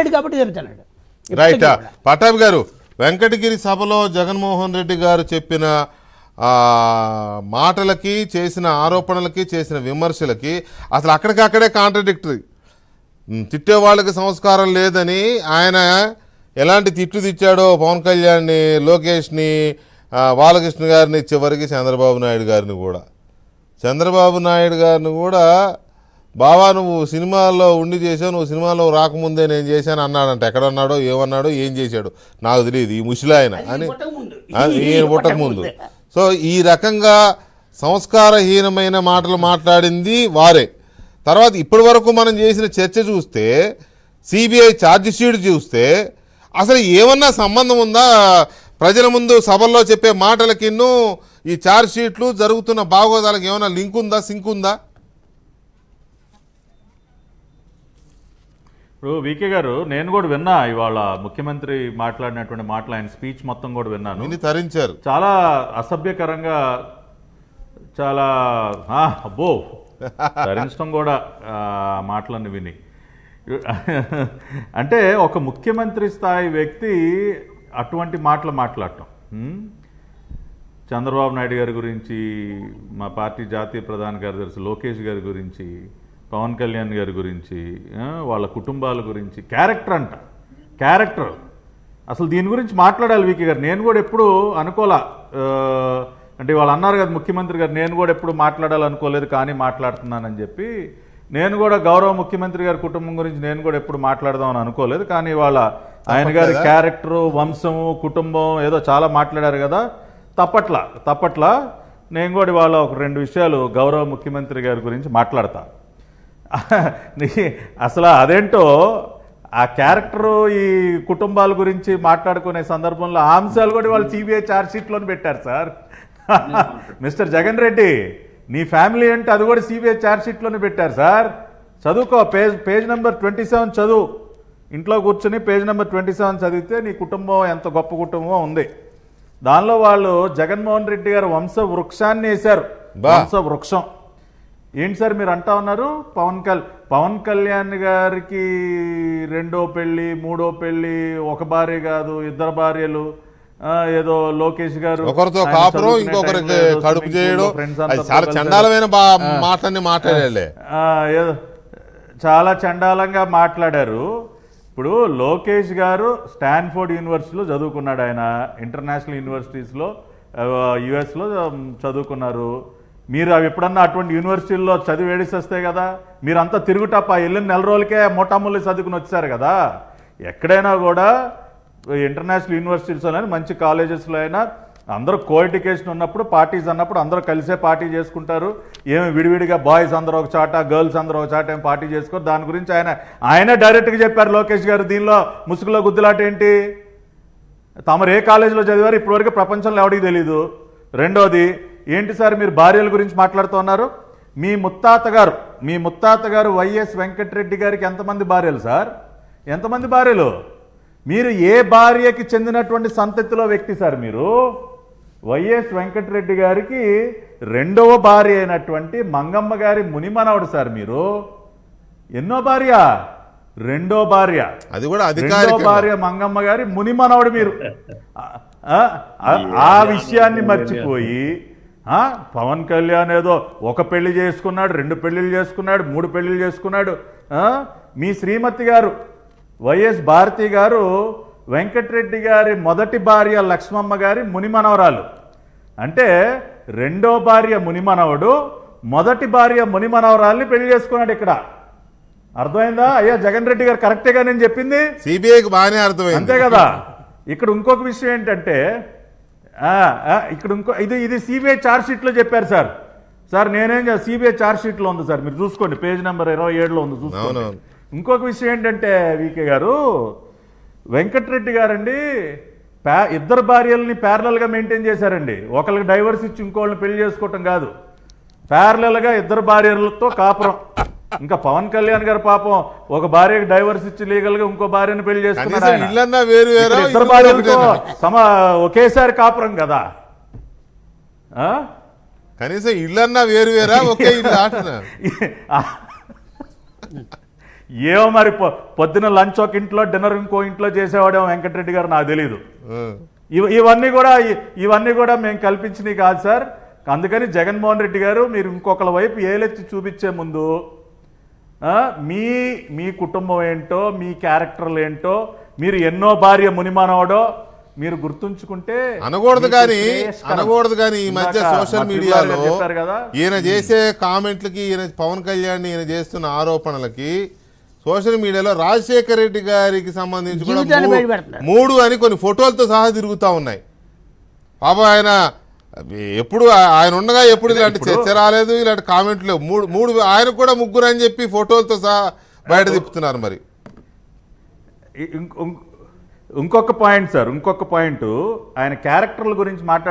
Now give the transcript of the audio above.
అడిగినాడు కాబట్టి చెప్తున్నాడు రైట్ పటాబ్ గారు వెంకటగిరి సభలో జగన్మోహన్ రెడ్డి గారు చెప్పిన మాటలకి చేసిన ఆరోపణలకి చేసిన విమర్శలకి అసలు అక్కడికక్కడే కాంట్రడిక్టరీ తిట్టే వాళ్ళకి సంస్కారం లేదని ఆయన ఎలాంటి తిట్టు తిట్టాడో పవన్ కళ్యాణ్ని లోకేష్ని బాలకృష్ణ గారిని చివరికి చంద్రబాబు నాయుడు గారిని కూడా చంద్రబాబు నాయుడు గారిని కూడా బావా నువ్వు సినిమాల్లో ఉండి చేసావు నువ్వు సినిమాలో రాకముందే నేను చేశాను అన్నాడంట ఎక్కడన్నాడో ఏమన్నాడో ఏం చేశాడు నాకు తెలియదు ఈ ముసిలాయన అని ఈయన ముందు సో ఈ రకంగా సంస్కారహీనమైన మాటలు మాట్లాడింది వారే తర్వాత ఇప్పటి వరకు మనం చేసిన చర్చ చూస్తే సిబిఐ ఛార్జ్షీట్ చూస్తే అసలు ఏమన్నా సంబంధం ఉందా ప్రజల ముందు సభల్లో చెప్పే మాటలకిన్ను ఈ ఛార్జ్షీట్లు జరుగుతున్న భాగోదాలకు ఏమైనా లింక్ ఉందా సింక్ ఉందా ఇప్పుడు వికే గారు నేను కూడా విన్నా ఇవాళ ముఖ్యమంత్రి మాట్లాడినటువంటి మాటలు ఆయన స్పీచ్ మొత్తం కూడా విన్నాను తరించారు చాలా అసభ్యకరంగా చాలా అబ్బో తరించడం కూడా మాటలన్నీ విని అంటే ఒక ముఖ్యమంత్రి స్థాయి వ్యక్తి అటువంటి మాటలు మాట్లాడటం చంద్రబాబు నాయుడు గారి గురించి మా పార్టీ జాతీయ ప్రధాన కార్యదర్శి లోకేష్ గారి గురించి పవన్ కళ్యాణ్ గారి గురించి వాళ్ళ కుటుంబాల గురించి క్యారెక్టర్ అంట క్యారెక్టర్ అసలు దీని గురించి మాట్లాడాలి వికీ గారు నేను కూడా ఎప్పుడు అనుకోలే అంటే వాళ్ళు అన్నారు కదా ముఖ్యమంత్రి గారు నేను కూడా ఎప్పుడు మాట్లాడాలనుకోలేదు కానీ మాట్లాడుతున్నానని చెప్పి నేను కూడా గౌరవ ముఖ్యమంత్రి గారి కుటుంబం గురించి నేను కూడా ఎప్పుడు మాట్లాడదామని అనుకోలేదు కానీ వాళ్ళ ఆయన గారి క్యారెక్టరు వంశము కుటుంబం ఏదో చాలా మాట్లాడారు కదా తప్పట్లా తప్పట్లా నేను కూడా వాళ్ళ ఒక రెండు విషయాలు గౌరవ ముఖ్యమంత్రి గారి గురించి మాట్లాడతాను అసలు అదేంటో ఆ క్యారెక్టర్ ఈ కుటుంబాల గురించి మాట్లాడుకునే సందర్భంలో ఆ అంశాలు కూడా వాళ్ళు సిబిఐ ఛార్జ్షీట్లోనే పెట్టారు సార్ మిస్టర్ జగన్ రెడ్డి నీ ఫ్యామిలీ అంటే అది కూడా సిబిఐ ఛార్జ్షీట్లోనే పెట్టారు సార్ చదువుకో page page number twenty seven చదువు ఇంట్లో కూర్చొని పేజ్ నెంబర్ ట్వంటీ సెవెన్ చదివితే నీ కుటుంబం ఎంత గొప్ప కుటుంబం ఉంది దానిలో వాళ్ళు జగన్మోహన్ రెడ్డి గారు వంశ వృక్షాన్ని వేశారు వంశ వృక్షం ఏంటి సార్ మీరు అంటా ఉన్నారు పవన్ కల్ పవన్ కళ్యాణ్ గారికి రెండో పెళ్ళి మూడో పెళ్ళి ఒక భార్య కాదు ఇద్దరు భార్యలు ఏదో లోకేష్ గారు ఒకరితో కాపురం ఇంకొకరికి కడుపు చేయడం చాలా చండాలమైన మాటని మాట్లాడాలి చాలా చండాలంగా మాట్లాడారు ఇప్పుడు లోకేష్ గారు స్టాన్ఫోర్డ్ యూనివర్సిటీలో చదువుకున్నాడు ఆయన ఇంటర్నేషనల్ యూనివర్సిటీస్లో యుఎస్లో చదువుకున్నారు మీరు అవి ఎప్పుడన్నా అటువంటి యూనివర్సిటీల్లో చదివి వస్తే కదా మీరంతా తిరుగుటప్ప వెళ్ళిన నెల రోజులకే మోటామూలి చదువుకుని వచ్చారు కదా ఎక్కడైనా కూడా ఇంటర్నేషనల్ యూనివర్సిటీస్లో మంచి కాలేజెస్లో అయినా అందరూ కోఎడ్యుకేషన్ ఉన్నప్పుడు పార్టీస్ అన్నప్పుడు అందరూ కలిసే పార్టీ చేసుకుంటారు ఏమి విడివిడిగా బాయ్స్ అందరూ ఒక చాట గర్ల్స్ అందరూ ఒక చాట ఏమి పార్టీ చేసుకోరు దాని గురించి ఆయన ఆయనే డైరెక్ట్గా చెప్పారు లోకేష్ గారు దీనిలో ముసుగులో గుద్దులాట ఏంటి తమరు ఏ కాలేజీలో చదివారు ఇప్పటివరకు ప్రపంచంలో ఎవడికి తెలీదు రెండోది ఏంటి సార్ మీరు భార్యల గురించి మాట్లాడుతున్నారు మీ ముత్తాత గారు మీ ముత్తాత గారు వైఎస్ వెంకటరెడ్డి గారికి ఎంతమంది భార్యలు సార్ ఎంతమంది భార్యలు మీరు ఏ భార్యకి చెందినటువంటి సంతతిలో వ్యక్తి సార్ మీరు వైఎస్ వెంకటరెడ్డి గారికి రెండవ భార్య అయినటువంటి మంగమ్మ గారి మునిమనవడు సార్ మీరు ఎన్నో భార్య రెండో భార్య అది కూడా రెండో భార్య మంగమ్మ గారి మునిమనవడు మీరు ఆ విషయాన్ని మర్చిపోయి పవన్ కళ్యాణ్ ఏదో ఒక పెళ్లి చేసుకున్నాడు రెండు పెళ్ళిళ్ళు చేసుకున్నాడు మూడు పెళ్ళిళ్ళు చేసుకున్నాడు మీ శ్రీమతి గారు వైఎస్ భారతి గారు వెంకటరెడ్డి గారి మొదటి భార్య లక్ష్మమ్మ గారి మునిమనవరాలు అంటే రెండో భార్య మునిమనవడు మొదటి భార్య మునిమనవరాల్ని పెళ్లి చేసుకున్నాడు ఇక్కడ అర్థమైందా అయ్యా జగన్ రెడ్డి గారు కరెక్టేగా నేను చెప్పింది సిబిఐకి బాగానే అర్థమైంది అంతే కదా ఇక్కడ ఇంకొక విషయం ఏంటంటే ఇక్కడ ఇంకో ఇది ఇది సిబిఐ షీట్లో చెప్పారు సార్ సార్ నేనేం కాదు సిబిఐ షీట్లో ఉంది సార్ మీరు చూసుకోండి పేజ్ నెంబర్ ఇరవై ఏడులో ఉంది చూసుకోండి ఇంకొక విషయం ఏంటంటే వికే గారు వెంకటరెడ్డి గారండి ప్యా ఇద్దరు భార్యలని ప్యారలల్గా మెయింటైన్ చేశారండి ఒకరికి డైవర్స్ ఇచ్చి ఇంకోళ్ళని పెళ్లి చేసుకోవటం కాదు ప్యారలల్గా ఇద్దరు భార్యలతో కాపురం ఇంకా పవన్ కళ్యాణ్ గారు పాపం ఒక భార్యకి డైవర్స్ ఇచ్చి లీగల్ గా ఇంకో భార్యను పెళ్లి చేసుకున్నారు సమా ఒకేసారి కాపురం కదా కనీసం ఇళ్ళన్నా వేరు వేరా ఒకే ఏమో మరి పొద్దున లంచ్ ఒక ఇంట్లో డిన్నర్ ఇంకో ఇంట్లో చేసేవాడేమో వెంకటరెడ్డి గారు నాకు తెలీదు ఇవన్నీ కూడా ఇవన్నీ కూడా మేము కల్పించినవి కాదు సార్ అందుకని జగన్మోహన్ రెడ్డి గారు మీరు ఇంకొకళ్ళ వైపు ఏలెత్తి చూపించే ముందు మీ మీ కుటుంబం ఏంటో మీ క్యారెక్టర్లు ఏంటో మీరు ఎన్నో భార్య మునిమానవడో మీరు గుర్తుంచుకుంటే అనకూడదు కానీ అనకూడదు కానీ ఈ మధ్య సోషల్ మీడియాలో ఈయన చేసే కామెంట్లకి ఈయన పవన్ కళ్యాణ్ ఈయన చేస్తున్న ఆరోపణలకి సోషల్ మీడియాలో రాజశేఖర రెడ్డి గారికి సంబంధించి కూడా మూడు అని కొన్ని ఫోటోలతో సహా తిరుగుతూ ఉన్నాయి పాప ఆయన ఎప్పుడు ఆయన ఉండగా ఎప్పుడు ఇలాంటి చర్చ రాలేదు ఇలాంటి కామెంట్లు మూడు మూడు ఆయన కూడా ముగ్గురు అని చెప్పి ఫోటోలతో సహా బయట తిప్పుతున్నారు మరి ఇంకొక పాయింట్ సార్ ఇంకొక పాయింట్ ఆయన క్యారెక్టర్ల గురించి మాట్లాడు